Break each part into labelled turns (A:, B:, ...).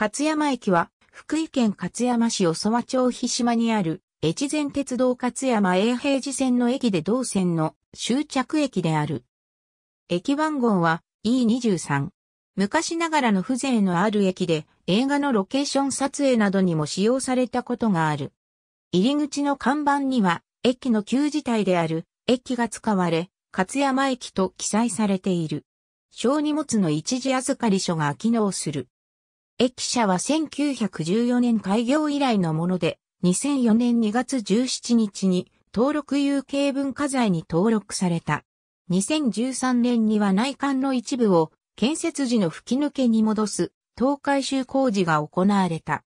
A: 勝山駅は、福井県勝山市おそわ町日島にある、越前鉄道勝山永平寺線の駅で同線の終着駅である。駅番号は E23。昔ながらの風情のある駅で映画のロケーション撮影などにも使用されたことがある。入り口の看板には駅の旧字体である駅が使われ、勝山駅と記載されている。小荷物の一時預かり所が機能する。駅舎は1914年開業以来のもので、2004年2月17日に登録有形文化財に登録された。2013年には内観の一部を建設時の吹き抜けに戻す東海修工事が行われた。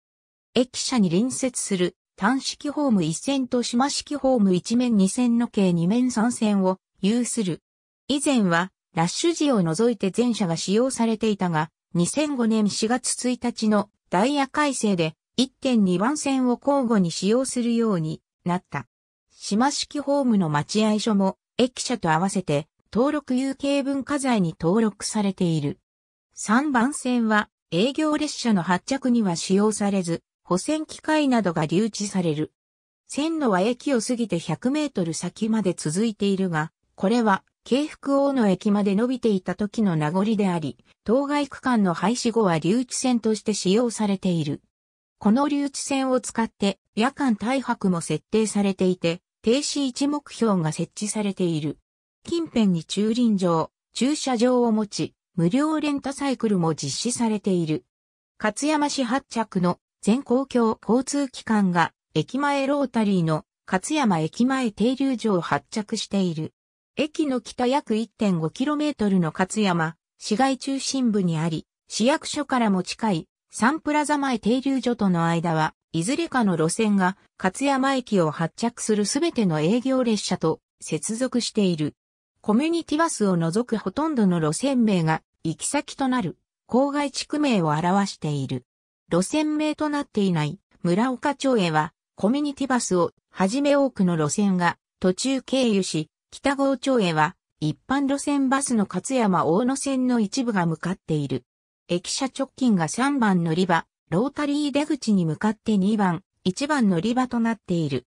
A: 駅舎に隣接する単式ホーム1線と島式ホーム1面2線の計2面3線を有する。以前はラッシュ時を除いて全車が使用されていたが、2005年4月1日のダイヤ改正で1.2番線を交互に使用するようになった。島式ホームの待合所も駅舎と合わせて登録有形文化財に登録されている。3番線は営業列車の発着には使用されず、保線機械などが留置される。線路は駅を過ぎて100メートル先まで続いているが、これは京福王の駅まで伸びていた時の名残であり、当該区間の廃止後は留置線として使用されている。この留置線を使って夜間大白も設定されていて、停止位置目標が設置されている。近辺に駐輪場、駐車場を持ち、無料レンタサイクルも実施されている。勝山市発着の全公共交通機関が駅前ロータリーの勝山駅前停留所を発着している。駅の北約 1.5km の勝山、市街中心部にあり、市役所からも近い、サンプラザ前停留所との間は、いずれかの路線が、勝山駅を発着するすべての営業列車と接続している。コミュニティバスを除くほとんどの路線名が、行き先となる、郊外地区名を表している。路線名となっていない村岡町へは、コミュニティバスをはじめ多くの路線が途中経由し、北郷町へは、一般路線バスの勝山大野線の一部が向かっている。駅舎直近が3番乗り場、ロータリー出口に向かって2番、1番乗り場となっている。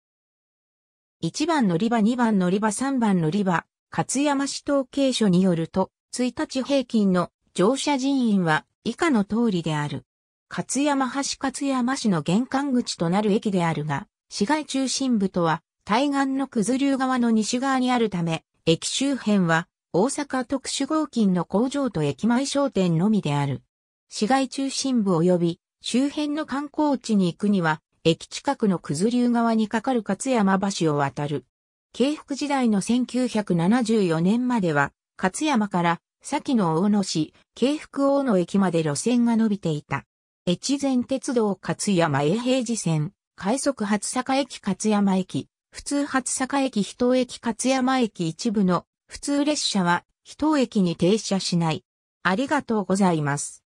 A: 1番乗り場、2番乗り場、3番乗り場、勝山市統計所によると、1日平均の乗車人員は以下の通りである。勝山橋勝山市の玄関口となる駅であるが、市街中心部とは対岸の九頭竜川の西側にあるため、駅周辺は大阪特殊合金の工場と駅前商店のみである。市街中心部及び周辺の観光地に行くには、駅近くの九頭竜川に架かる勝山橋を渡る。京福時代の1974年までは、勝山から先の大野市、京福大野駅まで路線が伸びていた。越前鉄道勝山永平寺線、快速初坂駅勝山駅、普通初坂駅人駅勝山駅一部の普通列車は人駅に停車しない。ありがとうございます。